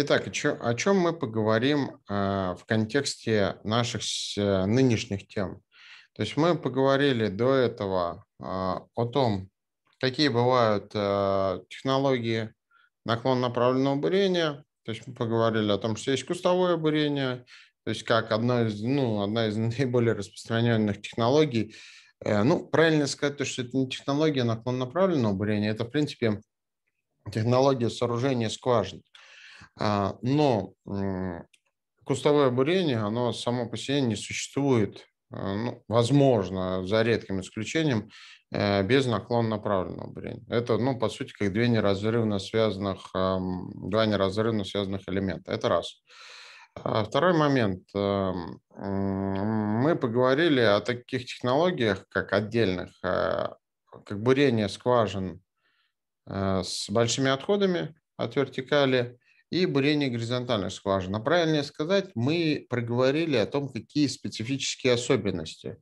Итак, о чем мы поговорим а, в контексте наших э, нынешних тем? То есть мы поговорили до этого а, о том, какие бывают а, технологии наклон направленного бурения. То есть мы поговорили о том, что есть кустовое бурение, то есть как одна из, ну, одна из наиболее распространенных технологий. Э, ну, правильно сказать, что это не технология наклон направленного бурения, это, в принципе, технология сооружения скважин. А, но кустовое бурение, оно само по себе не существует, а, ну, возможно, за редким исключением, э, без наклон направленного бурения. Это, ну, по сути, как две неразрывно связанных, два неразрывно связанных элемента. Это раз. А, второй момент. Эм, мы поговорили о таких технологиях, как отдельных, как бурение скважин э, с большими отходами от вертикали и бурение горизонтальных скважин. А правильнее сказать, мы проговорили о том, какие специфические особенности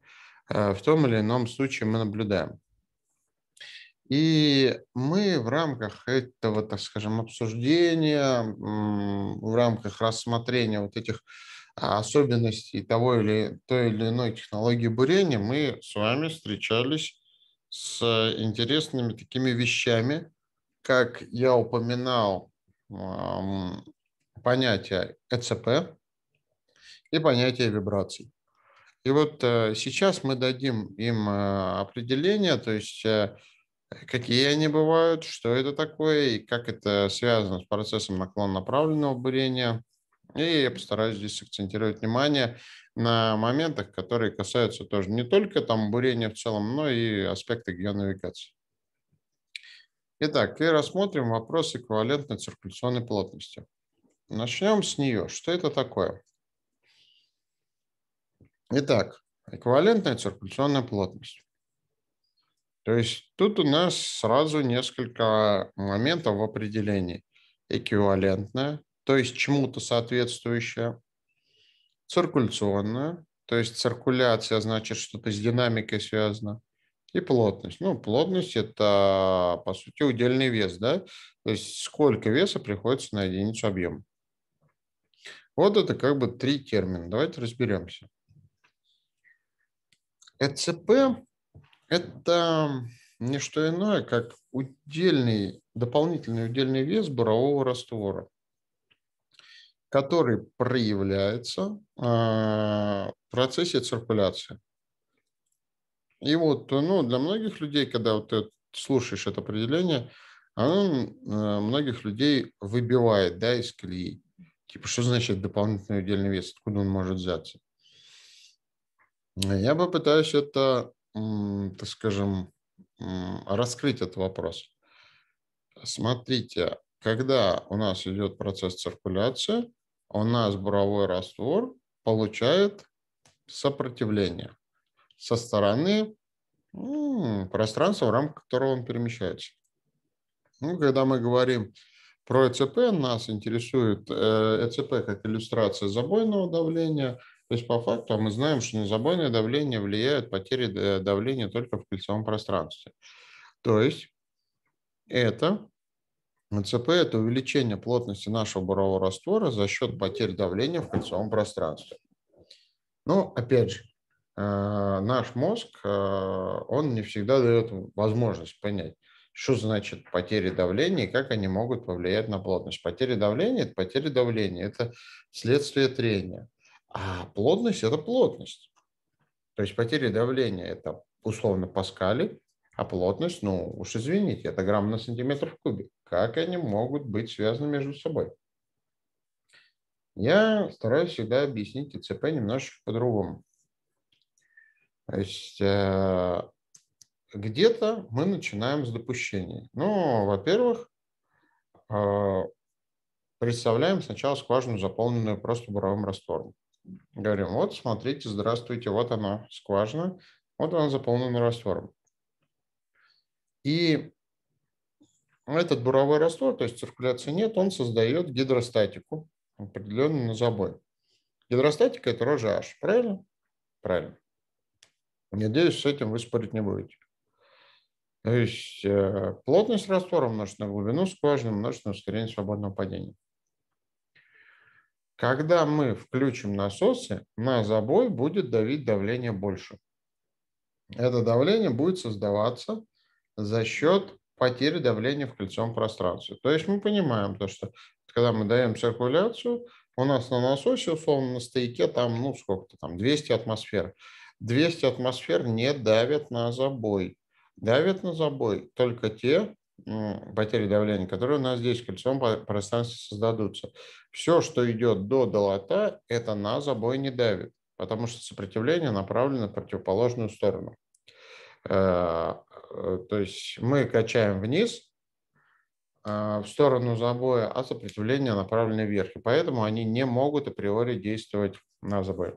э, в том или ином случае мы наблюдаем. И мы в рамках этого, так скажем, обсуждения, в рамках рассмотрения вот этих а, особенностей того или той или иной технологии бурения, мы с вами встречались с э, интересными такими вещами, как я упоминал понятие ЭЦП и понятие вибраций. И вот э, сейчас мы дадим им э, определение, то есть э, какие они бывают, что это такое и как это связано с процессом наклонно направленного бурения. И я постараюсь здесь акцентировать внимание на моментах, которые касаются тоже не только там бурения в целом, но и аспекты геонавигации. Итак, и рассмотрим вопрос эквивалентной циркуляционной плотности. Начнем с нее. Что это такое? Итак, эквивалентная циркуляционная плотность. То есть тут у нас сразу несколько моментов в определении. Эквивалентная, то есть чему-то соответствующая, Циркуляционная, то есть циркуляция значит что-то с динамикой связано и плотность. Ну, плотность – это, по сути, удельный вес, да? То есть сколько веса приходится на единицу объема. Вот это как бы три термина. Давайте разберемся. ЭЦП – это не что иное, как удельный, дополнительный удельный вес бурового раствора, который проявляется а, в процессе циркуляции. И вот, ну, для многих людей, когда вот ты слушаешь это определение, оно э, многих людей выбивает, да, из колеи. Типа, что значит дополнительный удельный вес, откуда он может взяться? Э, я бы пытаюсь это, так скажем, раскрыть этот вопрос. Смотрите, когда у нас идет процесс циркуляции, у нас буровой раствор получает сопротивление со стороны пространства, в рамках которого он перемещается. Ну, когда мы говорим про ЭЦП, нас интересует э, ЭЦП как иллюстрация забойного давления. То есть по факту мы знаем, что на забойное давление влияют потери э, давления только в кольцевом пространстве. То есть это ЦП – это увеличение плотности нашего бурового раствора за счет потерь давления в кольцевом пространстве. Но, опять же, Э, наш мозг, э, он не всегда дает возможность понять, что значит потери давления и как они могут повлиять на плотность. Потери давления – это потери давления, это следствие трения. А плотность – это плотность. То есть потери давления – это условно паскали, а плотность, ну уж извините, это грамм на сантиметр в кубе. Как они могут быть связаны между собой? Я стараюсь всегда объяснить ТЦП немножечко по-другому. То есть э, где-то мы начинаем с допущений. Ну, во-первых, э, представляем сначала скважину, заполненную просто буровым раствором. Говорим, вот, смотрите, здравствуйте, вот она, скважина, вот она заполнена раствором. И этот буровой раствор, то есть циркуляции нет, он создает гидростатику, определенную на забой. Гидростатика – это рожа H, правильно? Правильно. Надеюсь, с этим вы спорить не будете. То есть э, плотность раствора умножить на глубину скважины умножить на ускорение свободного падения. Когда мы включим насосы, на забой будет давить давление больше. Это давление будет создаваться за счет потери давления в кольцевом пространстве. То есть мы понимаем, то, что когда мы даем циркуляцию, у нас на насосе, условно, на стояке там, ну, сколько-то там, 200 атмосфер. 200 атмосфер не давят на забой. Давят на забой только те потери давления, которые у нас здесь в кольцевом пространстве создадутся. Все, что идет до долота, это на забой не давит, потому что сопротивление направлено в противоположную сторону. Э, э, то есть мы качаем вниз э, в сторону забоя, а сопротивление направлено вверх. И поэтому они не могут априори действовать на забой.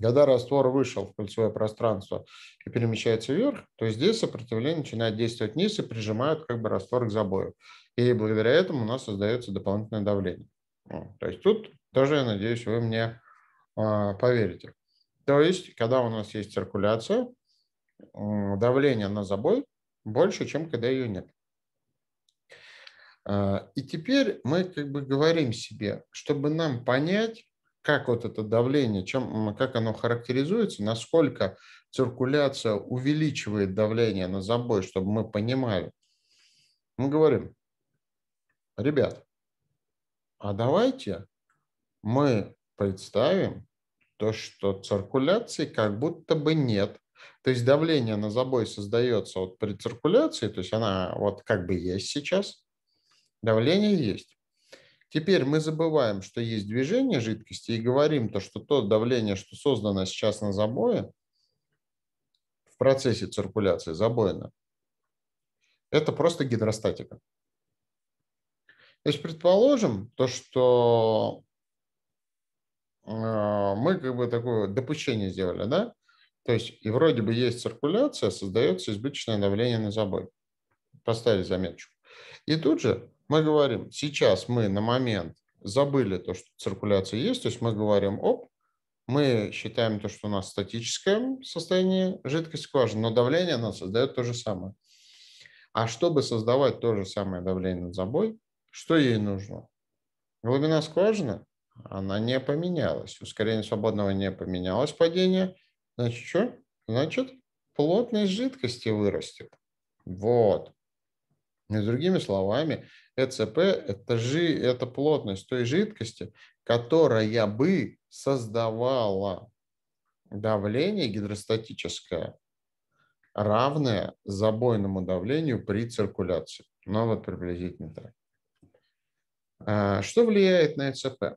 Когда раствор вышел в кольцевое пространство и перемещается вверх, то здесь сопротивление начинает действовать вниз и прижимает как бы раствор к забою. И благодаря этому у нас создается дополнительное давление. То есть тут тоже, я надеюсь, вы мне а, поверите. То есть, когда у нас есть циркуляция, а, давление на забой больше, чем когда ее нет. А, и теперь мы как бы говорим себе, чтобы нам понять, как вот это давление, чем, как оно характеризуется, насколько циркуляция увеличивает давление на забой, чтобы мы понимали. Мы говорим, ребят, а давайте мы представим то, что циркуляции как будто бы нет. То есть давление на забой создается вот при циркуляции, то есть она вот как бы есть сейчас, давление есть. Теперь мы забываем, что есть движение жидкости и говорим то, что то давление, что создано сейчас на забое, в процессе циркуляции забоина, это просто гидростатика. То есть предположим то, что э, мы как бы такое допущение сделали, да? То есть и вроде бы есть циркуляция, создается избыточное давление на забой. Поставили заметочку. И тут же мы говорим, сейчас мы на момент забыли то, что циркуляция есть, то есть мы говорим, оп, мы считаем то, что у нас статическое состояние жидкости скважины, но давление она создает то же самое. А чтобы создавать то же самое давление над забой, что ей нужно? Глубина скважины, она не поменялась. Ускорение свободного не поменялось, падение. Значит, что? Значит, плотность жидкости вырастет. Вот. И другими словами, ЭЦП – это, жи, это плотность той жидкости, которая бы создавала давление гидростатическое, равное забойному давлению при циркуляции. Ну вот приблизительно так. А, что влияет на ЭЦП?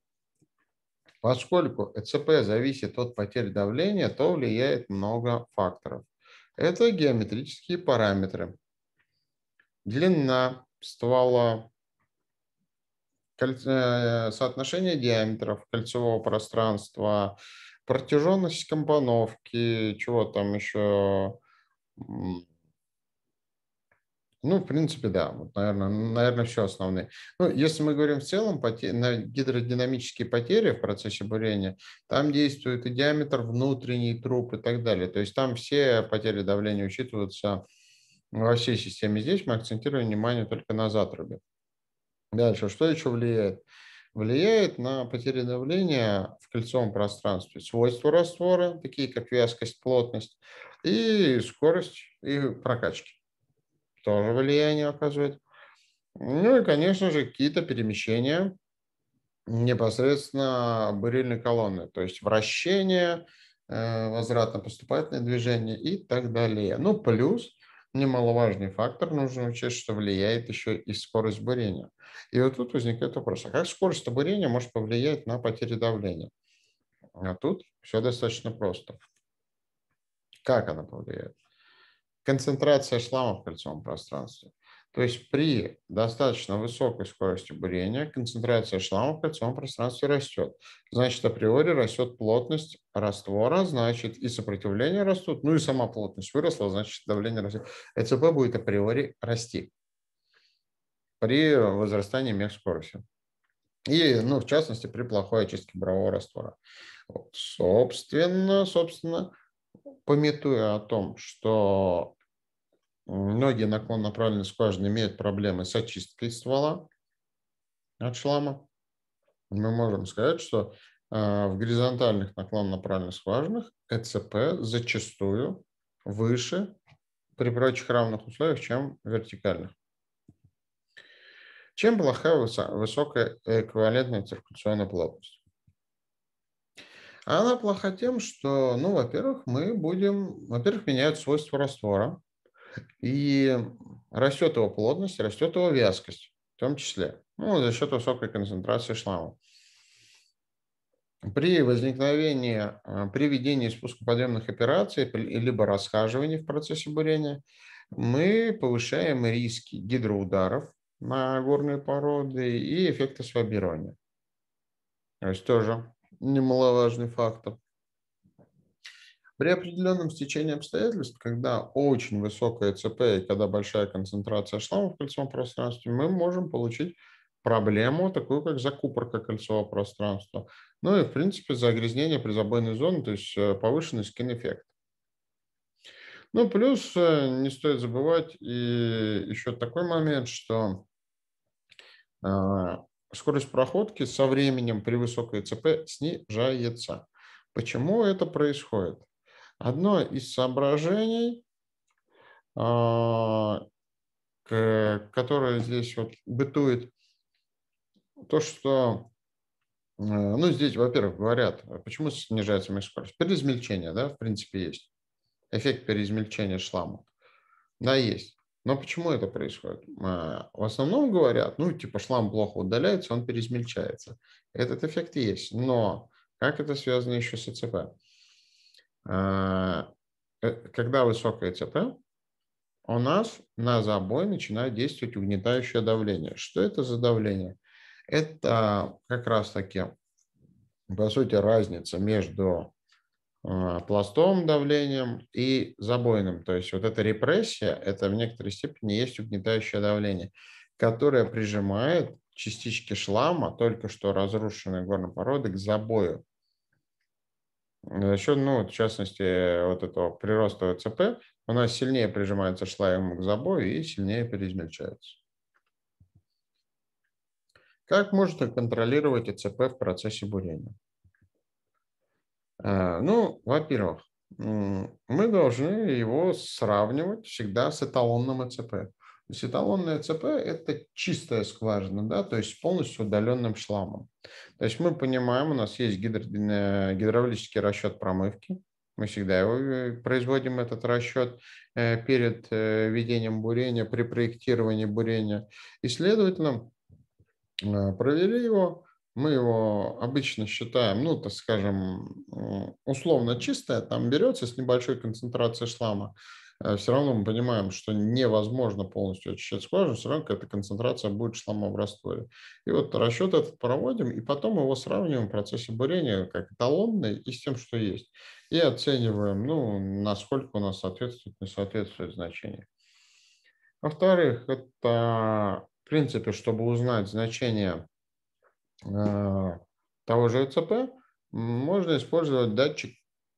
Поскольку ЭЦП зависит от потерь давления, то влияет много факторов. Это геометрические параметры. Длина ствола, Э, соотношение диаметров кольцевого пространства, протяженность компоновки, чего там еще. Ну, в принципе, да. Вот, наверное, наверное, все основные. Ну, если мы говорим в целом на гидродинамические потери в процессе бурения, там действует и диаметр внутренний труб и так далее. То есть там все потери давления учитываются во всей системе. Здесь мы акцентируем внимание только на затрубе. Дальше, что еще влияет? Влияет на потери давления в кольцевом пространстве свойства раствора, такие как вязкость, плотность, и скорость и прокачки. Тоже влияние оказывает. Ну и, конечно же, какие-то перемещения непосредственно бурильной колонны, то есть вращение, э, возвратно-поступательное движение и так далее. Ну, плюс немаловажный фактор нужно учесть, что влияет еще и скорость бурения. И вот тут возникает вопрос, а как скорость бурения может повлиять на потери давления? А тут все достаточно просто. Как она повлияет? Концентрация шлама в кольцевом пространстве. То есть при достаточно высокой скорости бурения концентрация шлама в кольцевом пространстве растет. Значит, априори растет плотность раствора, значит, и сопротивление растут, ну и сама плотность выросла, значит, давление растет. ЭЦП будет априори расти при возрастании мех скорости. И, ну, в частности, при плохой очистке бурового раствора. Вот, собственно, собственно, пометуя о том, что Многие наклонно-направленные скважины имеют проблемы с очисткой ствола от шлама. Мы можем сказать, что э, в горизонтальных наклонно-направленных скважинах ЭЦП зачастую выше при прочих равных условиях, чем вертикальных. Чем плохая высокая эквивалентная циркуляционная плотность? Она плоха тем, что, ну, во-первых, мы будем, во-первых, меняют свойства раствора, и растет его плотность, растет его вязкость, в том числе, ну, за счет высокой концентрации шлама. При возникновении, а, при ведении спускоподъемных операций либо расхаживании в процессе бурения, мы повышаем риски гидроударов на горные породы и эффекта свабирования. То есть тоже немаловажный фактор – при определенном стечении обстоятельств, когда очень высокая ЦП и когда большая концентрация шламов в кольцевом пространстве, мы можем получить проблему, такую как закупорка кольцевого пространства. Ну и, в принципе, загрязнение при забойной зоне, то есть э, повышенный скин-эффект. Ну, плюс э, не стоит забывать и еще такой момент, что э, скорость проходки со временем при высокой ЦП снижается. Почему это происходит? Одно из соображений, а, которое здесь вот бытует, то, что, э, ну, здесь, во-первых, говорят, почему снижается мягкость? Переизмельчение, да, в принципе, есть. Эффект переизмельчения шлама. Да, есть. Но почему это происходит? Э, в основном говорят, ну, типа шлам плохо удаляется, он переизмельчается. Этот эффект есть. Но как это связано еще с ЦП? Э, когда высокая ЦП, у нас на забой начинает действовать угнетающее давление. Что это за давление? Это как раз-таки, по сути, разница между э, пластовым давлением и забойным. То есть вот эта репрессия, это в некоторой степени есть угнетающее давление, которое прижимает частички шлама, только что разрушенной горной породы, к забою. За счет, ну, в частности, вот этого прироста ЦП у нас сильнее прижимается шлайм к забою и сильнее переизмельчается. Как можно контролировать ЭЦП в процессе бурения? Э, ну, во-первых, мы должны его сравнивать всегда с эталонным ЭЦП. То есть эталонная ЦП – это чистая скважина, да, то есть с полностью удаленным шламом. То есть мы понимаем, у нас есть гидро... Э, гидравлический расчет промывки, мы всегда его э, производим, этот расчет, э, перед ведением бурения, при проектировании бурения. И, следовательно, провели его, мы его обычно считаем, ну, так скажем, условно чистое, там берется с небольшой концентрацией шлама, э, все равно мы понимаем, что невозможно полностью очищать скважину, все равно какая-то концентрация будет шлама в растворе. И вот расчет этот проводим, и потом его сравниваем в процессе бурения как эталонный и с тем, что есть. И оцениваем, ну, насколько у нас соответствует, не соответствует значение. Во-вторых, это, в принципе, чтобы узнать значение а, того же ЭЦП можно использовать датчик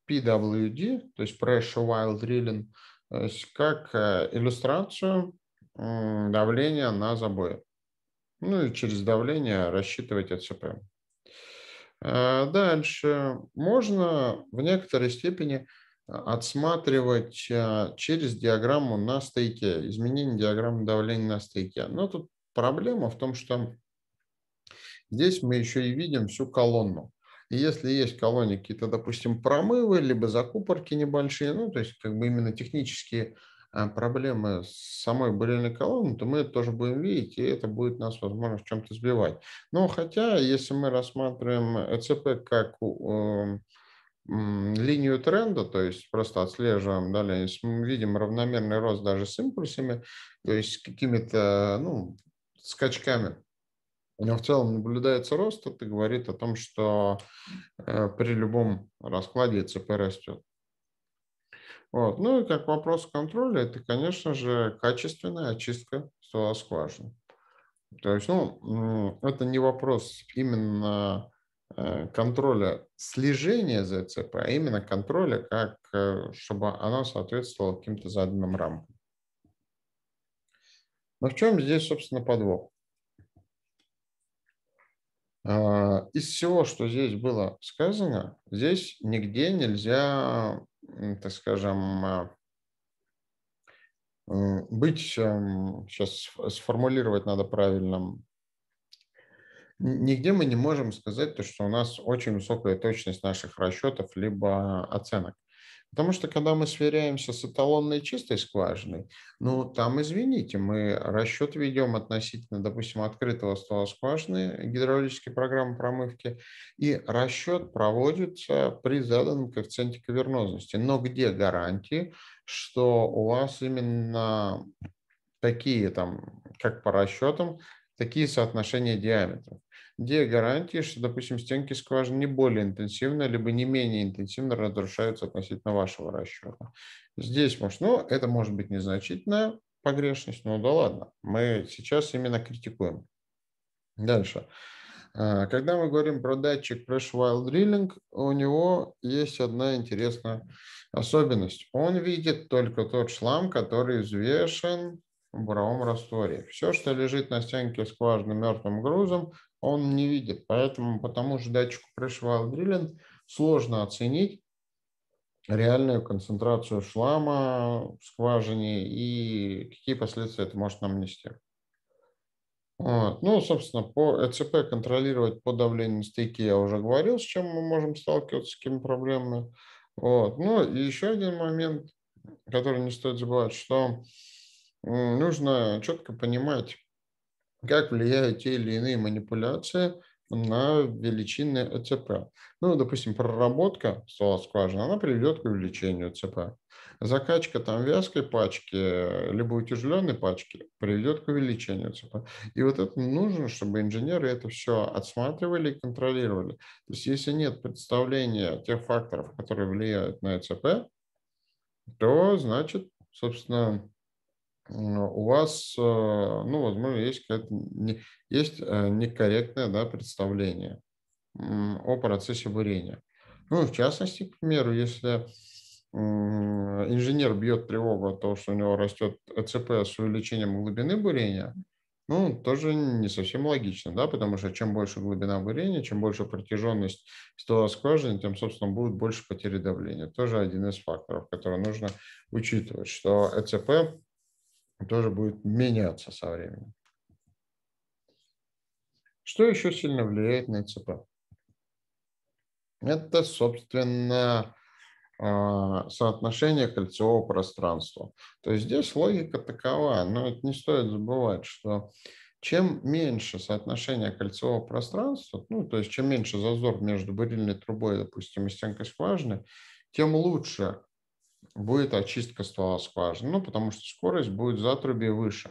PWD, то есть Pressure while Drilling, э, как э, иллюстрацию давления на забое. Ну и через давление рассчитывать ЭЦП. А, дальше можно в некоторой степени э, отсматривать через диаграмму на стейке, изменение диаграммы давления на стейке. Но тут проблема в том, что Здесь мы еще и видим всю колонну. И если есть колонии какие-то, допустим, промывы, либо закупорки небольшие, ну, то есть как бы именно технические а, проблемы с самой бурильной колонной, то мы это тоже будем видеть, и это будет нас, возможно, в чем-то сбивать. Но хотя, если мы рассматриваем ЭЦП как эм, линию тренда, то есть просто отслеживаем далее, видим равномерный рост даже с импульсами, то есть какими-то ну, скачками у него в целом наблюдается рост, это говорит о том, что э, при любом раскладе ЦП растет. Вот. Ну и как вопрос контроля, это, конечно же, качественная очистка стола скважины. То есть, ну, это не вопрос именно э, контроля слежения за ЦП, а именно контроля, как, э, чтобы она соответствовала каким-то заданным рамкам. Но ну, в чем здесь, собственно, подвох? А, из всего, что здесь было сказано, здесь нигде нельзя, так скажем, а, э, быть, сейчас эм, сформулировать надо правильно, нигде мы не можем сказать, то, что у нас очень высокая точность наших расчетов либо оценок. Потому что когда мы сверяемся с эталонной чистой скважиной, ну там, извините, мы расчет ведем относительно, допустим, открытого ствола скважины гидравлической программы промывки, и расчет проводится при заданном коэффициенте кавернозности. Но где гарантии, что у вас именно такие там, как по расчетам, такие соотношения диаметров? Где гарантии, что, допустим, стенки скважины не более интенсивно, либо не менее интенсивно разрушаются относительно вашего расчета? Здесь, может, ну, это может быть незначительная погрешность, но ну да ладно, мы сейчас именно критикуем. Дальше. А, когда мы говорим про датчик Fresh Wild Drilling, у него есть одна интересная особенность. Он видит только тот шлам, который взвешен в буровом растворе. Все, что лежит на стенке скважины мертвым грузом, он не видит. Поэтому по тому же датчику Pressure Drilling сложно оценить реальную концентрацию шлама в скважине и какие последствия это может нам нести. Вот. Ну, собственно, по ЭЦП контролировать по давлению на стыке я уже говорил, с чем мы можем сталкиваться, с какими проблемами. Вот. Ну, и еще один момент, который не стоит забывать, что нужно четко понимать, как влияют те или иные манипуляции на величины э ЦП. Ну, допустим, проработка ствола скважины, она приведет к увеличению э ЦП. Закачка там вязкой пачки, э, либо утяжеленной пачки приведет к увеличению ЦП. И вот это нужно, чтобы инженеры это все отсматривали и контролировали. То есть если нет представления тех факторов, которые влияют на ЦП, то значит, собственно, у вас, э, ну, возможно, есть, есть э, некорректное да, представление о процессе бурения. Ну, в частности, к примеру, если инженер бьет тревогу от того, что у него растет ЭЦП с увеличением глубины бурения, ну, тоже не совсем логично, да, потому что чем больше глубина бурения, чем больше протяженность ствола скважины, тем, собственно, будет больше потери давления. Тоже один из факторов, который нужно учитывать, что ЭЦП тоже будет меняться со временем. Что еще сильно влияет на ЦП? Это, собственно, а, соотношение кольцевого пространства. То есть здесь логика такова, но это не стоит забывать, что чем меньше соотношение кольцевого пространства, ну, то есть чем меньше зазор между бурильной трубой, допустим, и стенкой скважины, тем лучше будет очистка ствола скважины, ну, потому что скорость будет в затрубе выше,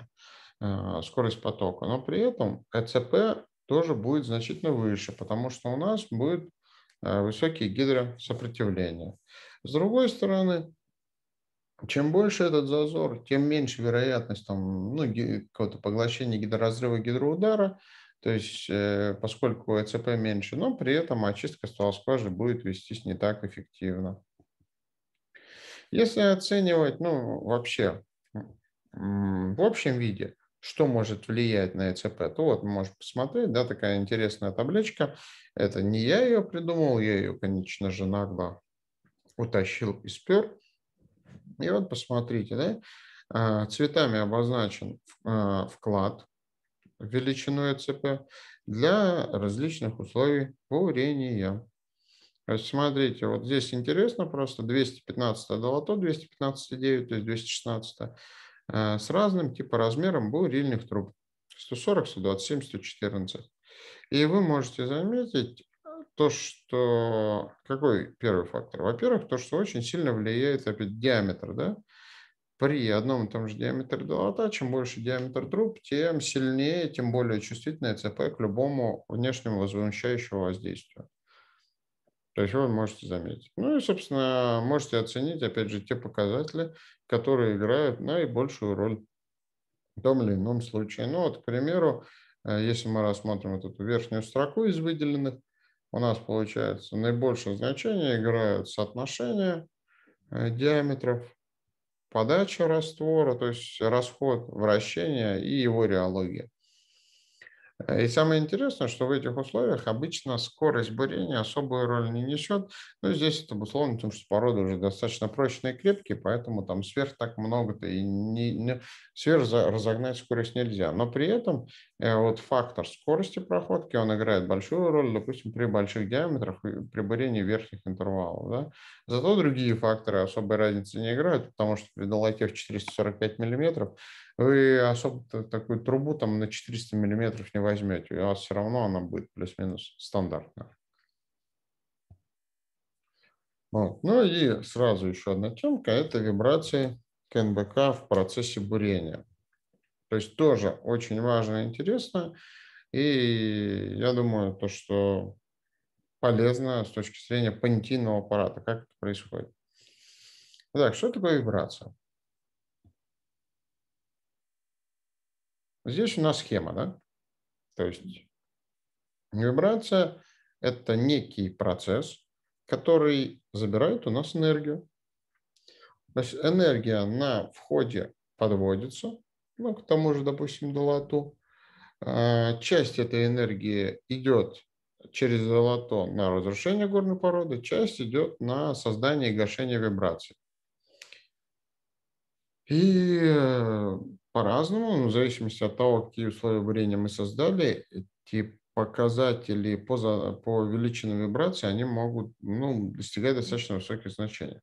э, скорость потока. Но при этом ЭЦП тоже будет значительно выше, потому что у нас будет э, высокие гидросопротивления. С другой стороны, чем больше этот зазор, тем меньше вероятность там, ну, какого-то поглощения гидроразрыва, гидроудара, то есть э, поскольку ЭЦП меньше, но при этом очистка ствола скважины будет вестись не так эффективно. Если оценивать, ну, вообще в общем виде, что может влиять на ЭЦП, то вот можешь посмотреть, да, такая интересная табличка. Это не я ее придумал, я ее, конечно же, нагло утащил и спер. И вот посмотрите, да, а, цветами обозначен а, вклад величину ЭЦП для различных условий бурения. То есть смотрите, вот здесь интересно просто 215 долото, 215,9, то есть 216 э, с разным типа размером бурильных труб. 140, 127, 114. И вы можете заметить э, то, что... Какой первый фактор? Во-первых, то, что очень сильно влияет опять диаметр. Да? При одном и том же диаметре долота, чем больше диаметр труб, тем сильнее, тем более чувствительная ЦП к любому внешнему возмущающему воздействию. То есть вы можете заметить. Ну и, собственно, можете оценить, опять же, те показатели, которые играют наибольшую роль в том или ином случае. Ну вот, к примеру, э, если мы рассмотрим вот эту верхнюю строку из выделенных, у нас получается наибольшее значение играют соотношения э, диаметров, подача раствора, то есть расход, вращения и его реология. И самое интересное, что в этих условиях обычно скорость бурения особую роль не несет. Но ну, здесь это обусловлено тем, что породы уже достаточно прочные и крепкие, поэтому там сверх так много-то и не, не, сверх разогнать скорость нельзя. Но при этом Э, вот фактор скорости проходки, он играет большую роль, допустим, при больших диаметрах, при бурении верхних интервалов. Да? Зато другие факторы особой разницы не играют, потому что при долоте в 445 мм вы особо такую трубу там на 400 мм не возьмете, у вас все равно она будет плюс-минус стандартная. Вот. Ну и сразу еще одна темка – это вибрации КНБК в процессе бурения. То есть тоже очень важно и интересно. И я думаю, то, что полезно с точки зрения понятийного аппарата, как это происходит. Так, что такое вибрация? Здесь у нас схема, да? То есть вибрация – это некий процесс, который забирает у нас энергию. То есть энергия на входе подводится, ну, к тому же, допустим, долоту, а, часть этой энергии идет через золото на разрушение горной породы, часть идет на создание и гашение вибраций. И э, по-разному, ну, в зависимости от того, какие условия бурения мы создали, эти показатели по, по величинам вибрации, они могут ну, достигать достаточно высоких значений.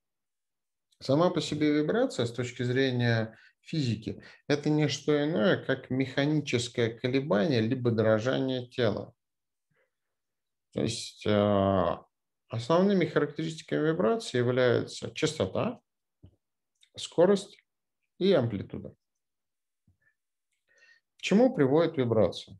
Сама по себе вибрация с точки зрения физики. Это не что иное, как механическое колебание либо дрожание тела. То есть э, основными характеристиками вибрации являются частота, скорость и амплитуда. К чему приводит вибрация?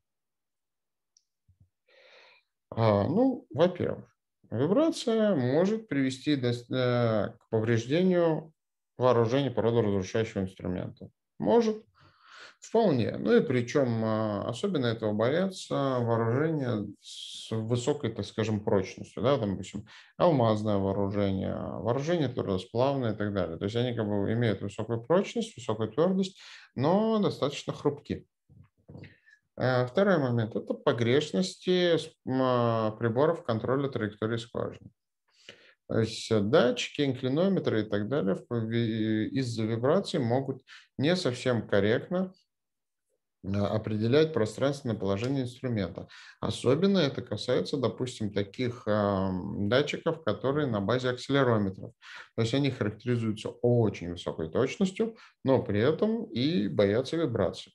А, ну, во-первых, вибрация может привести до, э, к повреждению вооружения по разрушающего инструмента? Может. Вполне. Ну и причем а, особенно этого боятся вооружения с высокой, так скажем, прочностью. Да? Там, допустим, алмазное вооружение, вооружение трудосплавное и так далее. То есть они как бы имеют высокую прочность, высокую твердость, но достаточно хрупкие э, Второй момент – это погрешности а, приборов контроля траектории скважины. Э, датчики, инклинометры и так далее э, из-за вибрации могут не совсем корректно э, определять пространственное положение инструмента. Особенно это касается, допустим, таких эм, датчиков, которые на базе акселерометров. То есть они характеризуются очень высокой точностью, но при этом и боятся вибраций.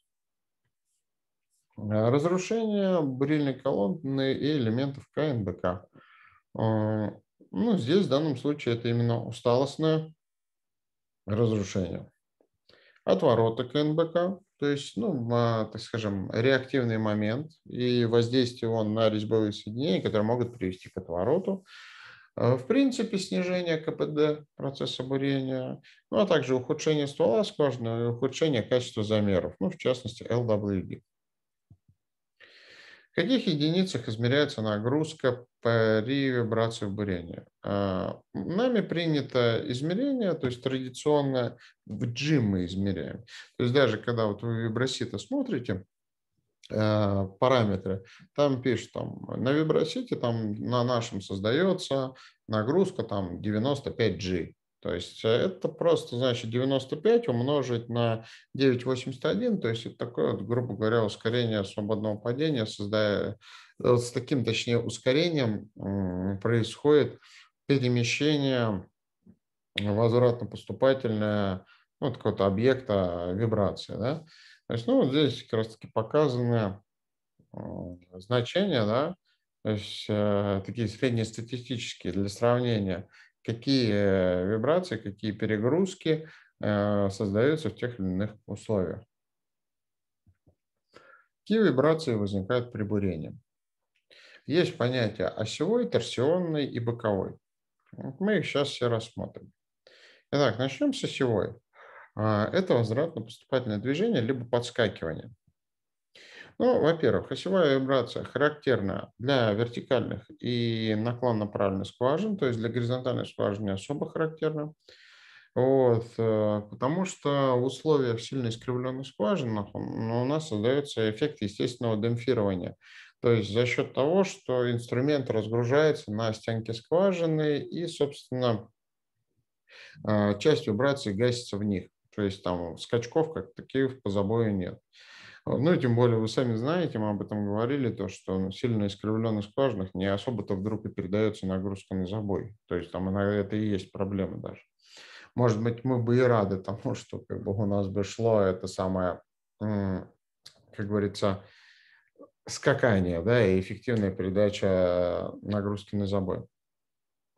Разрушение бурильной колонны и элементов КНБК. Ну, здесь в данном случае это именно усталостное разрушение. Отворота к НБК, то есть, ну, так скажем, реактивный момент и воздействие он на резьбовые соединения, которые могут привести к отвороту. Э, в принципе, снижение КПД процесса бурения, ну а также ухудшение ствола скважины и ухудшение качества замеров, ну, в частности, LWD. В каких единицах измеряется нагрузка при вибрации в бурении? А, нами принято измерение, то есть традиционно в джим мы измеряем. То есть даже когда вот вы виброситы смотрите, а, параметры. Там пишут, там, на вибросите там на нашем создается нагрузка там 95G. То есть э, это просто, значит, 95 умножить на 9,81, то есть это такое, вот, грубо говоря, ускорение свободного падения, создая, э, с таким, точнее, ускорением происходит перемещение возвратно-поступательное ну, какого-то объекта э, вибрации. Да? То есть, ну, вот здесь как раз-таки показаны значения, да, то есть э, такие среднестатистические для сравнения – какие э, вибрации, какие перегрузки э, создаются в тех или иных условиях. Какие вибрации возникают при бурении? Есть понятия осевой, торсионный и боковой. Мы их сейчас все рассмотрим. Итак, начнем с осевой. А, это возвратно-поступательное движение, либо подскакивание. Ну, во-первых, осевая вибрация характерна для вертикальных и наклонно-правильных скважин, то есть для горизонтальных скважин не особо характерна. Вот, э, потому что в условиях сильно искривленных скважин ну, у нас создается эффект естественного демпфирования. То есть за счет того, что инструмент разгружается на стенке скважины и, собственно, э, часть вибрации гасится в них. То есть там скачков как таких по забою нет. А, ну и тем более вы сами знаете, мы об этом говорили, то, что ну, сильно искривленных скважинах не особо-то вдруг и передается нагрузка на забой. То есть там иногда это и есть проблема даже. Может быть, мы бы и рады тому, что как бы, у нас бы шло это самое, как говорится, скакание да, и эффективная передача э, нагрузки на забой.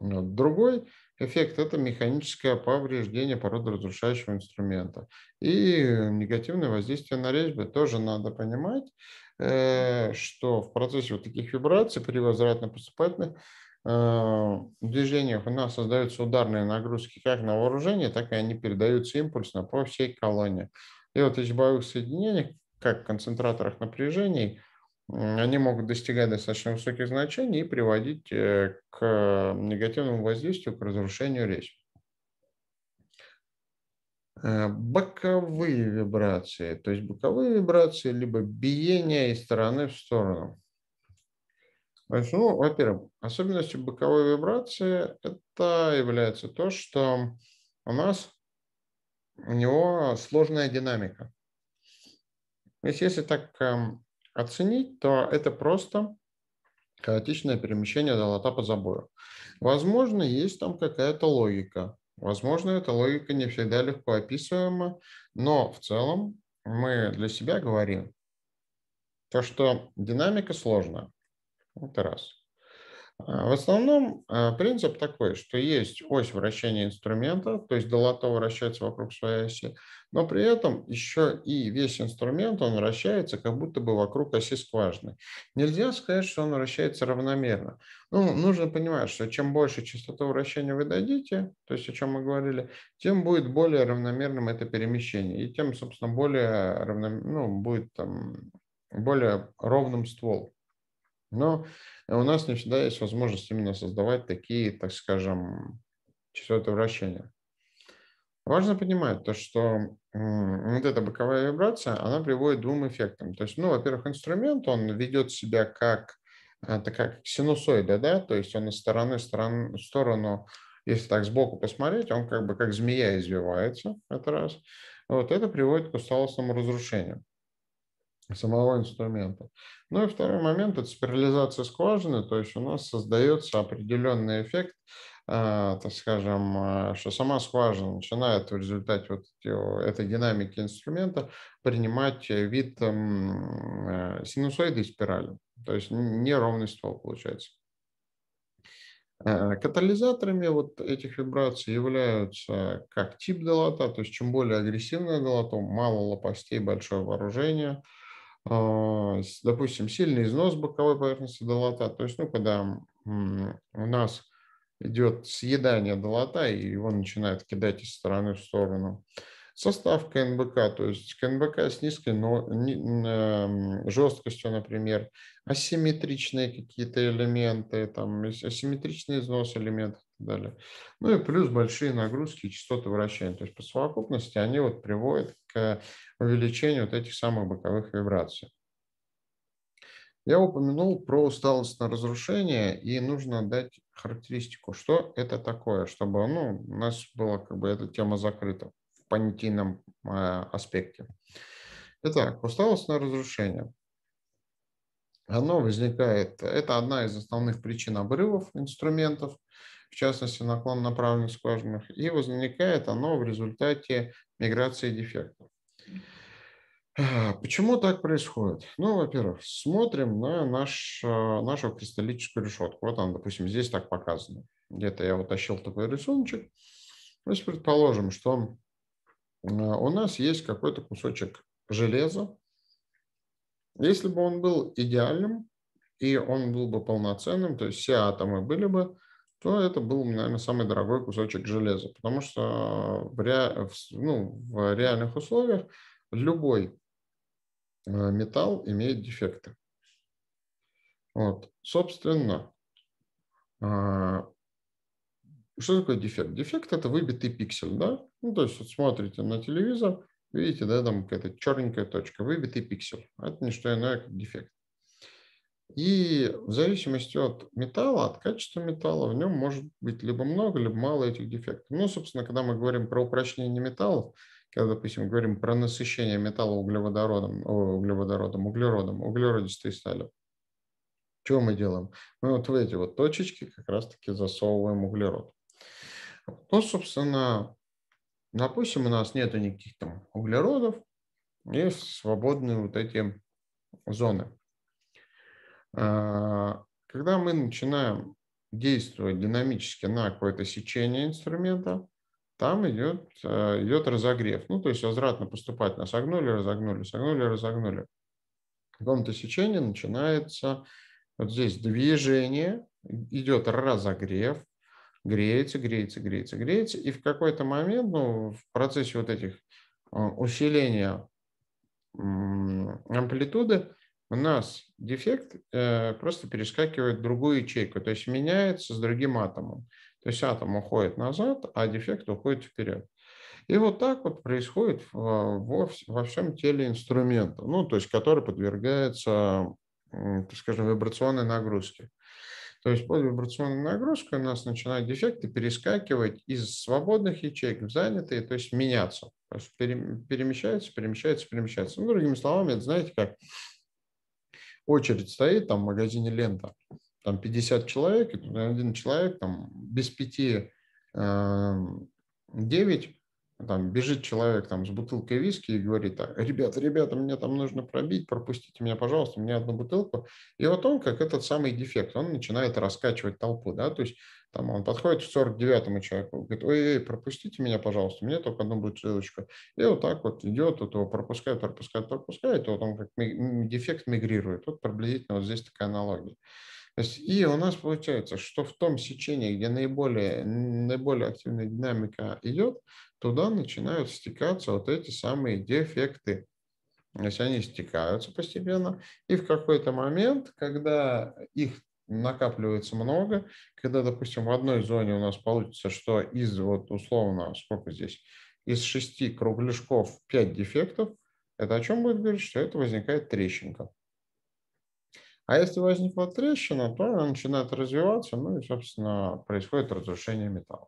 Другой Эффект – это механическое повреждение породы разрушающего инструмента. И негативное воздействие на рельсбы тоже надо понимать, э, что в процессе вот таких вибраций при возвратно-поступательных э, движениях у нас создаются ударные нагрузки как на вооружение, так и они передаются импульсно по всей колонне. И вот в боевых соединений как концентраторах напряжений – они могут достигать достаточно высоких значений и приводить э, к э, негативному воздействию, к разрушению речи. Э, боковые вибрации, то есть боковые вибрации, либо биение из стороны в сторону. ну, во-первых, особенностью боковой вибрации это является то, что у нас у него сложная динамика. То есть если так эм, оценить, то это просто хаотичное перемещение золота по забою. Возможно, есть там какая-то логика. Возможно, эта логика не всегда легко описываема, но в целом мы для себя говорим, то, что динамика сложна. Это раз. А, в основном э, принцип такой, что есть ось вращения инструмента, то есть долото вращается вокруг своей оси, но при этом еще и весь инструмент, он вращается как будто бы вокруг оси скважины. Нельзя сказать, что он вращается равномерно. Ну, нужно понимать, что чем больше частоту вращения вы дадите, то есть о чем мы говорили, тем будет более равномерным это перемещение, и тем, собственно, более равномерным, ну, будет там более ровным ствол. Но у нас не всегда есть возможность именно создавать такие, так скажем, частоты вращения. Важно понимать то, что вот эта боковая вибрация, она приводит к двум эффектам. То есть, ну, во-первых, инструмент, он ведет себя как а, такая синусоида, да, то есть он из стороны в сторону, сторону, если так сбоку посмотреть, он как бы как змея извивается, это раз. Вот это приводит к усталостному разрушению самого инструмента. Ну и второй момент – это спирализация скважины, то есть у нас создается определенный эффект, а, так скажем, а, что сама скважина начинает в результате вот этой динамики инструмента принимать вид э, синусоиды и спирали, то есть неровный ствол получается. Э, катализаторами вот этих вибраций являются как тип долота, то есть чем более агрессивное долото, мало лопастей, большое вооружение – а, допустим, сильный износ боковой поверхности долота, то есть, ну, когда у нас идет съедание долота, и его начинает кидать из стороны в сторону. Состав КНБК, то есть КНБК с низкой но, не, жесткостью, например, асимметричные какие-то элементы, там, асимметричный износ элементов и так далее. Ну и плюс большие нагрузки и частоты вращения. То есть по совокупности они вот приводят к увеличению вот этих самых боковых вибраций. Я упомянул про усталостное разрушение, и нужно дать характеристику, что это такое, чтобы ну, у нас была как бы эта тема закрыта в понятийном э, аспекте. Итак, усталостное разрушение. Оно возникает, это одна из основных причин обрывов инструментов, в частности наклон направленных скважинах, и возникает оно в результате миграции дефектов. А, почему так происходит? Ну, во-первых, смотрим на наш, а, нашу кристаллическую решетку. Вот она, допустим, здесь так показано. Где-то я утащил такой рисуночек. То есть предположим, что а, у нас есть какой-то кусочек железа. Если бы он был идеальным, и он был бы полноценным, то есть все атомы были бы то это был, наверное, самый дорогой кусочек железа, потому что в, ре... ну, в реальных условиях любой э, металл имеет дефекты. Вот. Собственно, э, что такое дефект? Дефект – это выбитый пиксель, да? Ну, то есть вот смотрите на телевизор, видите, да, там какая-то черненькая точка, выбитый пиксель. Это не что иное, как дефект. И в зависимости от металла, от качества металла, в нем может быть либо много, либо мало этих дефектов. Ну, собственно, когда мы говорим про упрочнение металлов, когда, допустим, говорим про насыщение металла углеводородом, э, углеводородом, углеродом, углеродистой стали, что мы делаем? Мы вот в эти вот точечки как раз-таки засовываем углерод. Ну, собственно, допустим, у нас нет никаких там углеродов, есть свободные вот эти зоны. А, когда мы начинаем действовать динамически на какое-то сечение инструмента, там идет, э, идет разогрев. Ну, то есть возвратно поступательно согнули, разогнули, согнули, разогнули. В каком-то сечении начинается вот здесь движение, идет разогрев, греется, греется, греется, греется. И в какой-то момент, ну, в процессе вот этих э, усиления амплитуды, у нас дефект э, просто перескакивает в другую ячейку, то есть меняется с другим атомом. То есть атом уходит назад, а дефект уходит вперед. И вот так вот происходит во, во всем теле инструмента, ну, то есть который подвергается, скажем, вибрационной нагрузке. То есть под вибрационной нагрузкой у нас начинают дефекты перескакивать из свободных ячеек в занятые, то есть меняться. То есть перемещается, перемещается, перемещается. Ну, другими словами, это знаете как очередь стоит там в магазине «Лента», там 50 человек, один человек там без пяти э, 9 там бежит человек там с бутылкой виски и говорит, "Так, ребята, ребята, мне там нужно пробить, пропустите меня, пожалуйста, мне одну бутылку. И вот он, как этот самый дефект, он начинает раскачивать толпу, да, то есть там он подходит к 49-му человеку, говорит, ой-ой, пропустите меня, пожалуйста, мне только одну бутылочку. И вот так вот идет, вот его пропускают, пропускают, пропускают, и вот он как дефект мигрирует. Вот приблизительно вот здесь такая аналогия. и у нас получается, что в том сечении, где наиболее, наиболее активная динамика идет, туда начинают стекаться вот эти самые дефекты. То есть они стекаются постепенно, и в какой-то момент, когда их накапливается много, когда, допустим, в одной зоне у нас получится, что из вот условно, сколько здесь, из шести кругляшков пять дефектов, это о чем будет говорить, что это возникает трещинка. А если возникла трещина, то она начинает развиваться, ну и, собственно, происходит разрушение металла.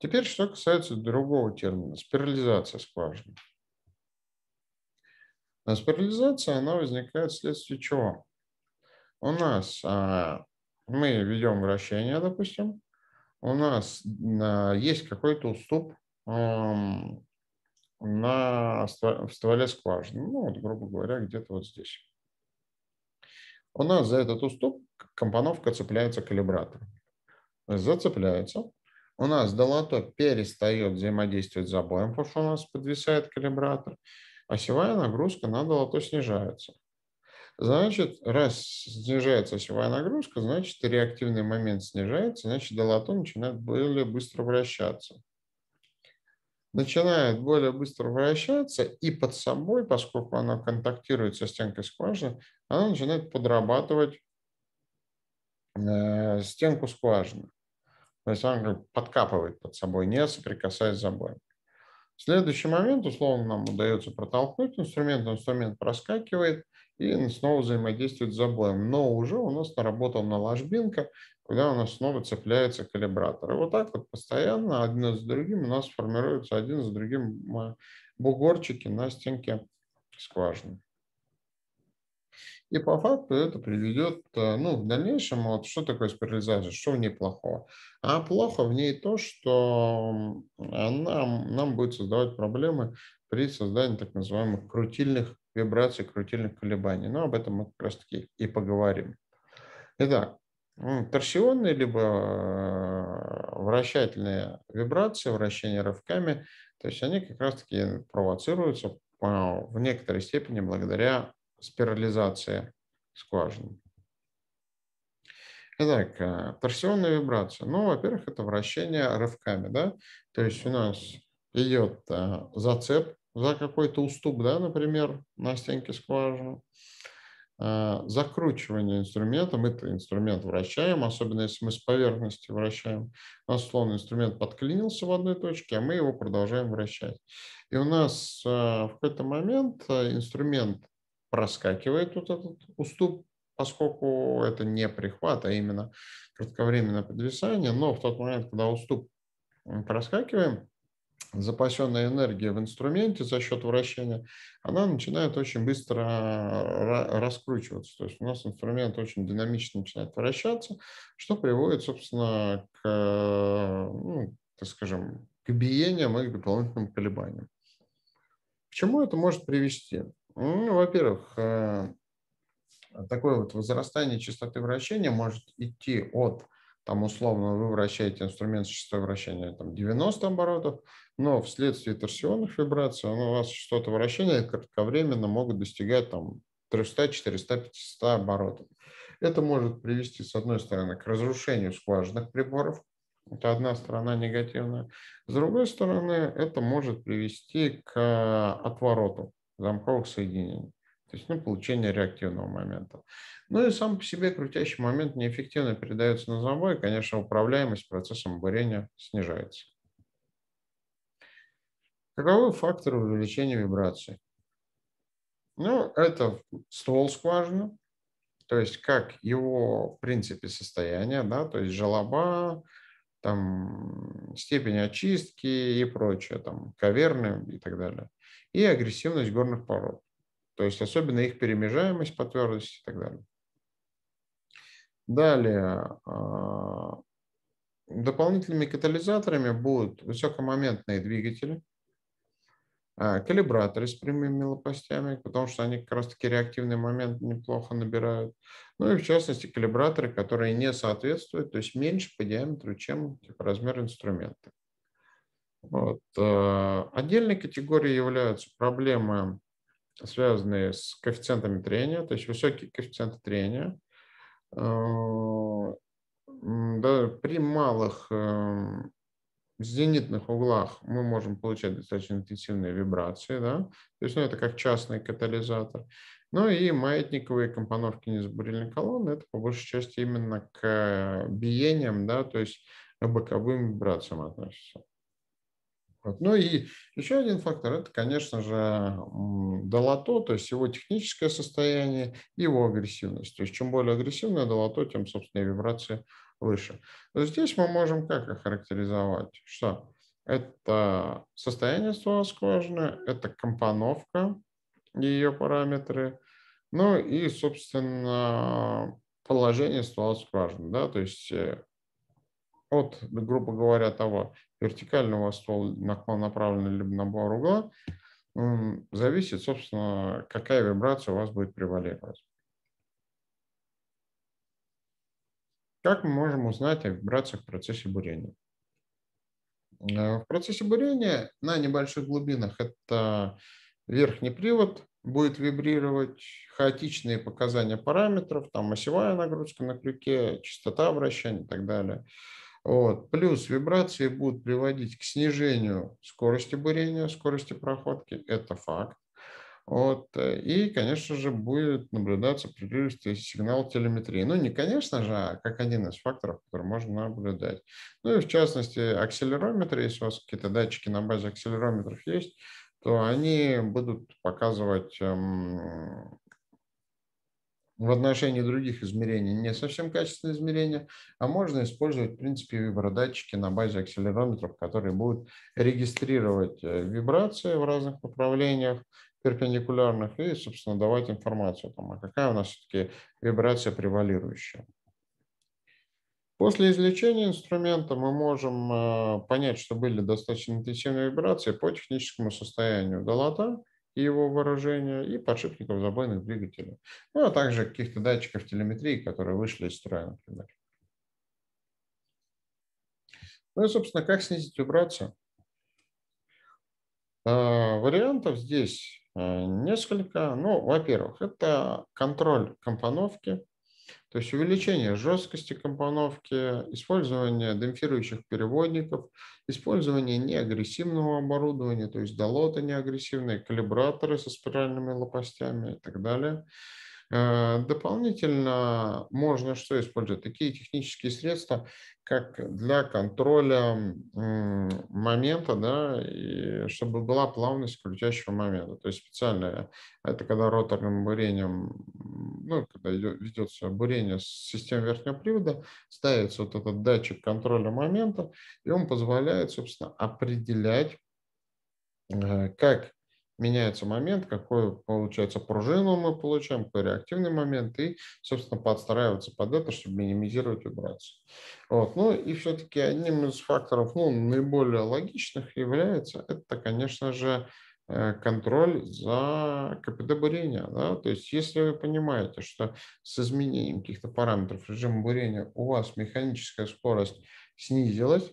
Теперь, что касается другого термина, спирализация скважины. А спирализация, она возникает вследствие чего? У нас а, мы ведем вращение, допустим, у нас а, есть какой-то уступ а, на, в стволе скважины, ну, вот, грубо говоря, где-то вот здесь. У нас за этот уступ компоновка цепляется калибратором. Зацепляется, у нас долото перестает взаимодействовать с забоем, потому что у нас подвисает калибратор, осевая а нагрузка на долото снижается. Значит, раз снижается осевая нагрузка, значит, реактивный момент снижается, значит, долото начинает более быстро вращаться. Начинает более быстро вращаться, и под собой, поскольку оно контактирует со стенкой скважины, оно начинает подрабатывать э, стенку скважины. То есть ангел подкапывает под собой, не соприкасаясь с обоим. Следующий момент, условно, нам удается протолкнуть инструмент, инструмент проскакивает и снова взаимодействует с обоим. Но уже у нас наработана ложбинка, куда у нас снова цепляется калибратор. И вот так вот постоянно один за другим у нас формируются один за другим э, бугорчики на стенке скважины. И по факту это приведет э, ну, в дальнейшем, вот что такое спирализация, что в ней плохого. А плохо в ней то, что она нам будет создавать проблемы при создании так называемых крутильных вибраций, крутильных колебаний. Но ну, об этом мы как раз таки и поговорим. Итак, торсионные либо э, вращательные вибрации, вращение рывками, то есть они как раз таки провоцируются а, в некоторой степени благодаря спирализация скважины. Итак, э, торсионная вибрация. Ну, во-первых, это вращение рывками, да, то есть у нас идет э, зацеп за какой-то уступ, да, например, на стенке скважины, э, закручивание инструмента, мы-то инструмент вращаем, особенно если мы с поверхности вращаем, у нас словно инструмент подклинился в одной точке, а мы его продолжаем вращать. И у нас в какой-то момент инструмент проскакивает вот этот уступ, поскольку это не прихват, а именно кратковременное подвисание. Но в тот момент, когда уступ проскакиваем, запасенная энергия в инструменте за счет вращения, она начинает очень быстро э, раскручиваться. То есть у нас инструмент очень динамично начинает вращаться, что приводит, собственно, к, ну, так скажем, к биениям и к дополнительным колебаниям. К чему это может привести? Ну, во-первых, э, такое вот возрастание частоты вращения может идти от, там, условно, вы вращаете инструмент с частотой вращения там, 90 оборотов, но вследствие торсионных вибраций у вас частота вращения кратковременно могут достигать там, 300, 400, 500 оборотов. Это может привести, с одной стороны, к разрушению скважинных приборов, это одна сторона негативная. С другой стороны, это может привести к отвороту замковых соединений. То есть ну, получение реактивного момента. Ну и сам по себе крутящий момент неэффективно передается на замбо, и, конечно, управляемость процессом бурения снижается. Каковы факторы увеличения вибрации? Ну, это ствол скважины, то есть как его, в принципе, состояние, да, то есть желоба, там, степень очистки и прочее, там, каверны и так далее и агрессивность горных пород. То есть особенно их перемежаемость по твердости и так далее. Далее, а, дополнительными катализаторами будут высокомоментные двигатели, а, калибраторы с прямыми лопастями, потому что они как раз-таки реактивный момент неплохо набирают. Ну и в частности калибраторы, которые не соответствуют, то есть меньше по диаметру, чем типа, размер инструмента. Вот. Э, отдельной категорией являются проблемы, связанные с коэффициентами трения, то есть высокие коэффициенты трения. Э, да, при малых эм, зенитных углах мы можем получать достаточно интенсивные вибрации, да? то есть ну, это как частный катализатор. Ну и маятниковые компоновки незабурильной колонны, это по большей части именно к э, биениям, да, то есть к боковым вибрациям относится. Вот. Ну и еще один фактор – это, конечно же, долото, то есть его техническое состояние и его агрессивность. То есть чем более агрессивное долото, тем, собственно, и вибрации выше. То есть здесь мы можем как охарактеризовать? Что это состояние ствола скважины, это компоновка, ее параметры, ну и, собственно, положение ствола скважины, да, то есть э, от, грубо говоря, того вертикального ствола наклон направленный либо набор угла, зависит, собственно, какая вибрация у вас будет превалировать. Как мы можем узнать о вибрациях в процессе бурения? Э, в процессе бурения на небольших глубинах это верхний привод будет вибрировать, хаотичные показания параметров, там осевая нагрузка на крюке, частота вращения и так далее – вот. Плюс вибрации будут приводить к снижению скорости бурения, скорости проходки. Это факт. Вот. Э, и, конечно же, будет наблюдаться прерывистый сигнал телеметрии. Ну, не конечно же, а как один из факторов, который можно наблюдать. Ну и в частности, акселерометры, если у вас какие-то датчики на базе акселерометров есть, то они будут показывать эм, в отношении других измерений не совсем качественные измерения, а можно использовать, в принципе, вибродатчики на базе акселерометров, которые будут регистрировать э, вибрации в разных направлениях, перпендикулярных, и, собственно, давать информацию, там, а какая у нас все-таки вибрация превалирующая. После извлечения инструмента мы можем э, понять, что были достаточно интенсивные вибрации по техническому состоянию долота, и его выражения, и подшипников забойных двигателей. Ну, а также каких-то датчиков телеметрии, которые вышли из строя, например. Ну и, собственно, как снизить вибрацию? А, вариантов здесь а, несколько. Ну, во-первых, это контроль компоновки то есть увеличение жесткости компоновки, использование демпфирующих переводников, использование неагрессивного оборудования, то есть долота неагрессивные, калибраторы со спиральными лопастями и так далее – Э, дополнительно можно что использовать? Такие технические средства, как для контроля момента, да, и чтобы была плавность крутящего момента. То есть специальное это когда роторным бурением, ну, когда ведется бурение с системы верхнего привода, ставится вот этот датчик контроля момента, и он позволяет, собственно, определять, э, как меняется момент, какой получается пружину мы получаем, какой реактивный момент, и, собственно, подстраиваться под это, чтобы минимизировать вибрацию. Вот. Ну и все-таки одним из факторов ну, наиболее логичных является, это, конечно же, э, контроль за КПД бурения. Да? То есть если вы понимаете, что с изменением каких-то параметров режима бурения у вас механическая скорость снизилась,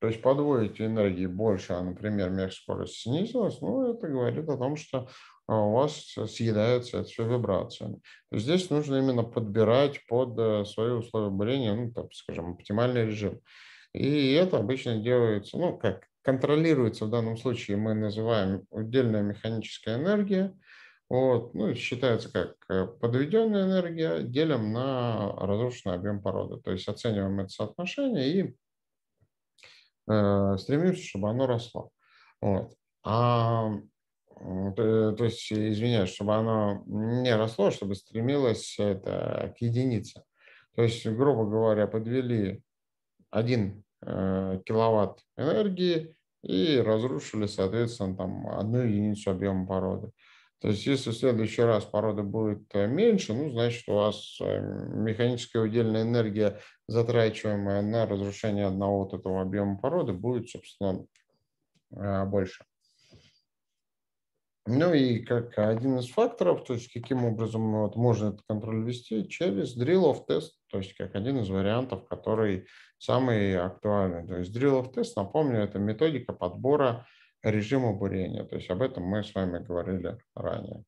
то есть по энергии больше, а, например, мех скорость снизилась, ну, это говорит о том, что а, у вас съедается это все вибрациями. Здесь нужно именно подбирать под э, свои условия бурения, ну, так, скажем, оптимальный режим. И это обычно делается, ну, как контролируется в данном случае, мы называем отдельная механическая энергия, вот, ну, считается как э, подведенная энергия, делим на разрушенный объем породы. То есть оцениваем это соотношение и Э, стремимся, чтобы оно росло. Вот. А, то, э, то есть, извиняюсь, чтобы оно не росло, а чтобы стремилось это, к единице. То есть, грубо говоря, подвели один э, киловатт энергии и разрушили, соответственно, там одну единицу объема породы. То есть, если в следующий раз порода будет э, меньше, ну, значит, у вас механическая удельная энергия затрачиваемая на разрушение одного вот этого объема породы, будет, собственно, э, больше. Ну и как один из факторов, то есть каким образом вот можно этот контроль вести, через drill of test, то есть как один из вариантов, который самый актуальный. То есть drill of test, напомню, это методика подбора режима бурения. То есть об этом мы с вами говорили ранее.